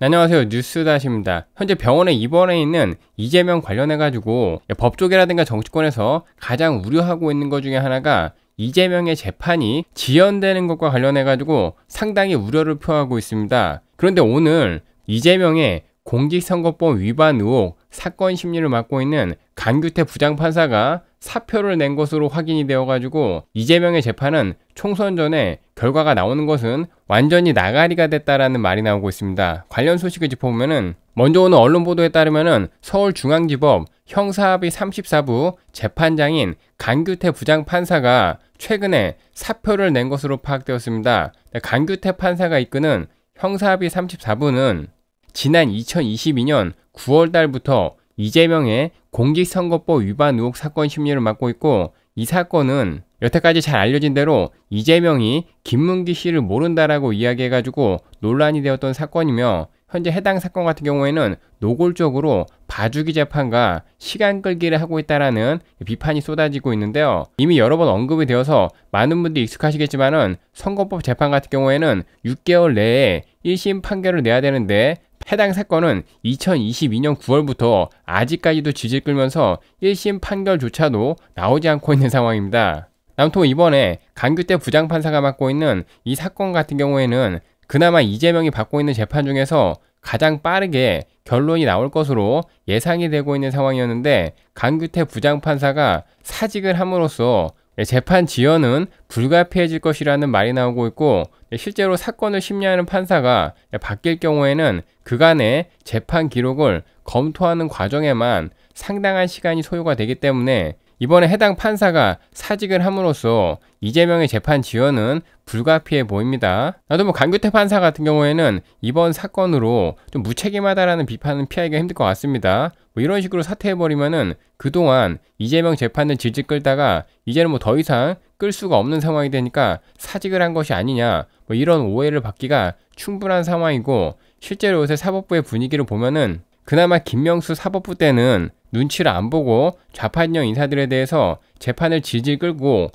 안녕하세요 뉴스다시입니다 현재 병원에 입원해 있는 이재명 관련해 가지고 법조계라든가 정치권에서 가장 우려하고 있는 것 중에 하나가 이재명의 재판이 지연되는 것과 관련해 가지고 상당히 우려를 표하고 있습니다 그런데 오늘 이재명의 공직선거법 위반 의혹 사건 심리를 맡고 있는 강규태 부장판사가 사표를 낸 것으로 확인이 되어가지고 이재명의 재판은 총선 전에 결과가 나오는 것은 완전히 나가리가 됐다라는 말이 나오고 있습니다. 관련 소식을 짚어보면은 먼저 오는 언론 보도에 따르면은 서울중앙지법 형사합의 34부 재판장인 강규태 부장판사가 최근에 사표를 낸 것으로 파악되었습니다. 강규태 판사가 이끄는 형사합의 34부는 지난 2022년 9월 달부터 이재명의 공직선거법 위반 의혹 사건 심리를 맡고 있고 이 사건은 여태까지 잘 알려진 대로 이재명이 김문기 씨를 모른다라고 이야기해가지고 논란이 되었던 사건이며 현재 해당 사건 같은 경우에는 노골적으로 봐주기 재판과 시간 끌기를 하고 있다라는 비판이 쏟아지고 있는데요. 이미 여러 번 언급이 되어서 많은 분들이 익숙하시겠지만은 선거법 재판 같은 경우에는 6개월 내에 1심 판결을 내야 되는데 해당 사건은 2022년 9월부터 아직까지도 지지 끌면서 1심 판결조차도 나오지 않고 있는 상황입니다. 남통 이번에 강규태 부장판사가 맡고 있는 이 사건 같은 경우에는 그나마 이재명이 받고 있는 재판 중에서 가장 빠르게 결론이 나올 것으로 예상이 되고 있는 상황이었는데 강규태 부장판사가 사직을 함으로써 재판 지연은 불가피해질 것이라는 말이 나오고 있고 실제로 사건을 심리하는 판사가 바뀔 경우에는 그간의 재판 기록을 검토하는 과정에만 상당한 시간이 소요가 되기 때문에 이번에 해당 판사가 사직을 함으로써 이재명의 재판 지연은 불가피해 보입니다. 나도 뭐 강규태 판사 같은 경우에는 이번 사건으로 좀 무책임하다라는 비판은 피하기가 힘들 것 같습니다. 뭐 이런 식으로 사퇴해버리면은 그동안 이재명 재판을 질질 끌다가 이제는 뭐 더 이상 끌 수가 없는 상황이 되니까 사직을 한 것이 아니냐 뭐 이런 오해를 받기가 충분한 상황이고 실제로 요새 사법부의 분위기를 보면은 그나마 김명수 사법부 때는 눈치를 안 보고 좌파진영 인사들에 대해서 재판을 질질 끌고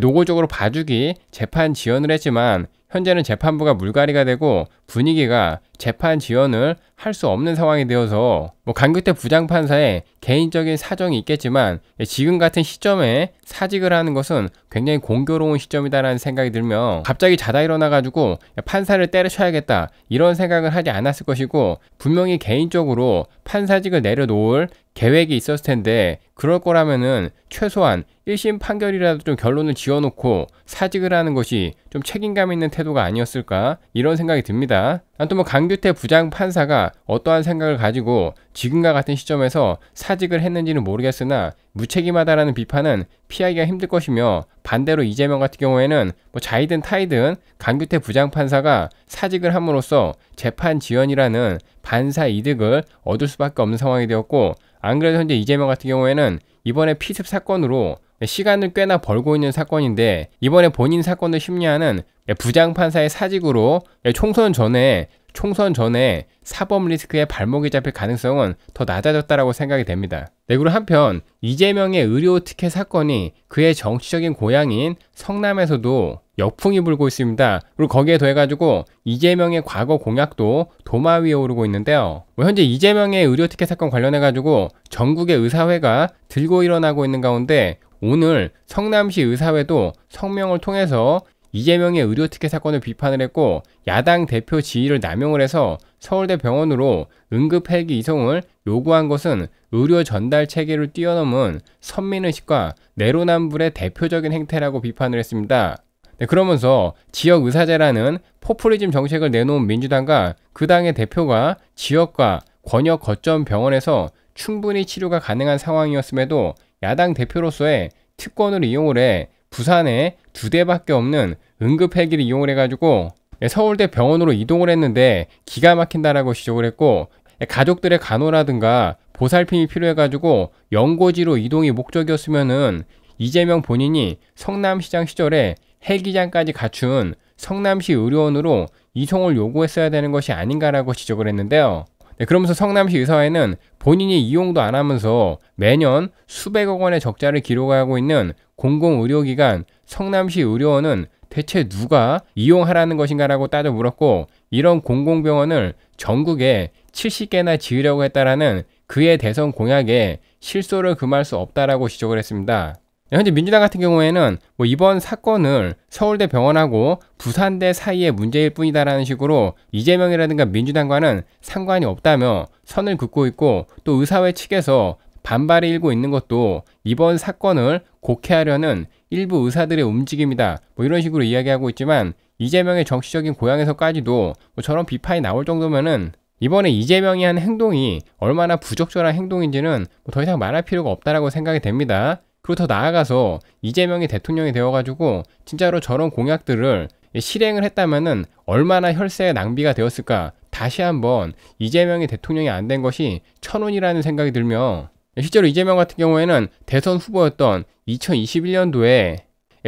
노골적으로 봐주기 재판 지연을 했지만 현재는 재판부가 물갈이가 되고 분위기가 재판 지원을할 수 없는 상황이 되어서 뭐 강규태 부장판사의 개인적인 사정이 있겠지만 지금 같은 시점에 사직을 하는 것은 굉장히 공교로운 시점이다라는 생각이 들며 갑자기 자다 일어나가지고 판사를 때려쳐야겠다 이런 생각을 하지 않았을 것이고 분명히 개인적으로 판사직을 내려놓을 계획이 있었을 텐데 그럴 거라면은 최소한 1심 판결이라도 좀 결론을 지어놓고 사직을 하는 것이 좀 책임감 있는 태도가 아니었을까 이런 생각이 듭니다. 또뭐 강규태 부장 판사가 어떠한 생각을 가지고 지금과 같은 시점에서 사직을 했는지는 모르겠으나 무책임하다라는 비판은 피하기가 힘들 것이며 반대로 이재명 같은 경우에는 뭐 자이든 타이든 강규태 부장 판사가 사직을 함으로써 재판 지연이라는 반사 이득을 얻을 수밖에 없는 상황이 되었고 안 그래도 현재 이재명 같은 경우에는 이번에 피습 사건으로 시간을 꽤나 벌고 있는 사건인데 이번에 본인 사건을 심리하는 부장판사의 사직으로 총선 전에 총선 전에 사법 리스크에 발목이 잡힐 가능성은 더 낮아졌다라고 생각이 됩니다. 네, 그리고 한편 이재명의 의료 티켓 사건이 그의 정치적인 고향인 성남에서도 역풍이 불고 있습니다. 그리고 거기에 더해가지고 이재명의 과거 공약도 도마 위에 오르고 있는데요. 뭐 현재 이재명의 의료 티켓 사건 관련해가지고 전국의 의사회가 들고 일어나고 있는 가운데 오늘 성남시 의사회도 성명을 통해서 이재명의 의료 특혜 사건을 비판을 했고 야당 대표 지위를 남용을 해서 서울대 병원으로 응급 헬기 이송을 요구한 것은 의료 전달 체계를 뛰어넘은 선민의식과 내로남불의 대표적인 행태라고 비판을 했습니다. 네, 그러면서 지역 의사제라는 포퓰리즘 정책을 내놓은 민주당과 그 당의 대표가 지역과 권역 거점 병원에서 충분히 치료가 가능한 상황이었음에도 야당 대표로서의 특권을 이용을 해 부산에 두 대밖에 없는 응급 헬기를 이용을 해가지고 예, 서울대 병원으로 이동을 했는데 기가 막힌다라고 지적을 했고 예, 가족들의 간호라든가 보살핌이 필요해가지고 연고지로 이동이 목적이었으면은 이재명 본인이 성남시장 시절에 헬기장까지 갖춘 성남시 의료원으로 이송을 요구했어야 되는 것이 아닌가라고 지적을 했는데요. 네, 그러면서 성남시 의사회는 본인이 이용도 안 하면서 매년 수백억 원의 적자를 기록하고 있는 공공의료기관 성남시 의료원은 대체 누가 이용하라는 것인가라고 따져 물었고 이런 공공병원을 전국에 70개나 지으려고 했다라는 그의 대선 공약에 실소를 금할 수 없다라고 지적을 했습니다. 현재 민주당 같은 경우에는 뭐 이번 사건을 서울대 병원하고 부산대 사이의 문제일 뿐이다라는 식으로 이재명이라든가 민주당과는 상관이 없다며 선을 긋고 있고 또 의사회 측에서 반발이 일고 있는 것도 이번 사건을 곡해하려는 일부 의사들의 움직임이다. 뭐 이런 식으로 이야기하고 있지만 이재명의 정치적인 고향에서까지도 뭐 저런 비판이 나올 정도면은 이번에 이재명이 한 행동이 얼마나 부적절한 행동인지는 뭐더 이상 말할 필요가 없다라고 생각이 됩니다. 그리고 더 나아가서 이재명이 대통령이 되어가지고 진짜로 저런 공약들을 실행을 했다면은 얼마나 혈세의 낭비가 되었을까 다시 한번 이재명이 대통령이 안 된 것이 천운이라는 생각이 들며 실제로 이재명 같은 경우에는 대선 후보였던 2021년도에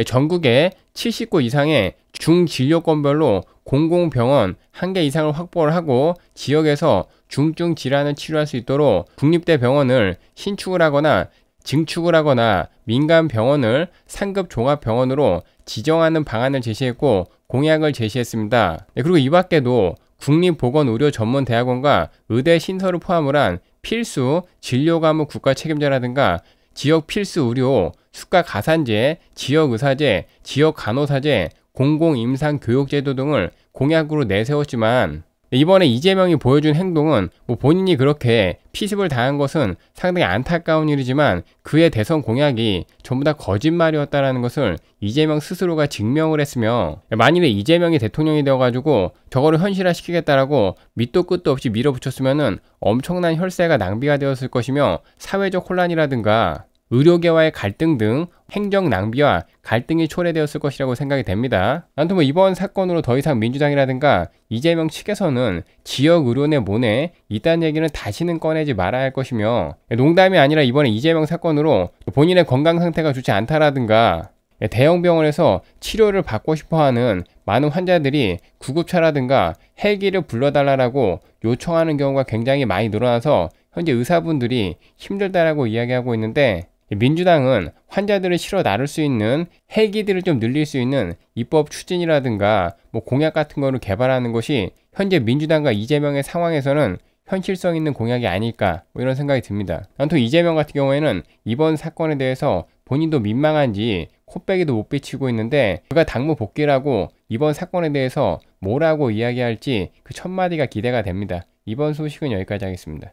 전국에 70구 이상의 중진료권별로 공공병원 한 개 이상을 확보를 하고 지역에서 중증 질환을 치료할 수 있도록 국립대 병원을 신축을 하거나 증축을 하거나 민간 병원을 상급 종합병원으로 지정하는 방안을 제시했고 공약을 제시했습니다. 네, 그리고 이 밖에도 국립보건의료전문대학원과 의대 신설을 포함을 한 필수 진료 과무 국가 책임자라든가 지역 필수 의료, 수가 가산제, 지역 의사제, 지역 간호사제, 공공임상교육제도 등을 공약으로 내세웠지만 이번에 이재명이 보여준 행동은 뭐 본인이 그렇게 피습을 당한 것은 상당히 안타까운 일이지만 그의 대선 공약이 전부 다 거짓말이었다라는 것을 이재명 스스로가 증명을 했으며 만일에 이재명이 대통령이 되어가지고 저거를 현실화시키겠다라고 밑도 끝도 없이 밀어붙였으면 엄청난 혈세가 낭비가 되었을 것이며 사회적 혼란이라든가 의료계와의 갈등 등 행정 낭비와 갈등이 초래되었을 것이라고 생각이 됩니다. 아무튼 뭐 이번 사건으로 더 이상 민주당이라든가 이재명 측에서는 지역 의료의 모네 이딴 얘기는 다시는 꺼내지 말아야 할 것이며 농담이 아니라 이번에 이재명 사건으로 본인의 건강 상태가 좋지 않다라든가 예, 대형 병원에서 치료를 받고 싶어하는 많은 환자들이 구급차라든가 헬기를 불러달라고 요청하는 경우가 굉장히 많이 늘어나서 현재 의사분들이 힘들다라고 이야기하고 있는데 민주당은 환자들을 실어 나를 수 있는 헬기들을 좀 늘릴 수 있는 입법 추진이라든가 뭐 공약 같은 거를 개발하는 것이 현재 민주당과 이재명의 상황에서는 현실성 있는 공약이 아닐까 뭐 이런 생각이 듭니다. 단통 이재명 같은 경우에는 이번 사건에 대해서 본인도 민망한지 코빼기도 못 비치고 있는데 그가 당무 복귀라고 이번 사건에 대해서 뭐라고 이야기할지 그 첫마디가 기대가 됩니다. 이번 소식은 여기까지 하겠습니다.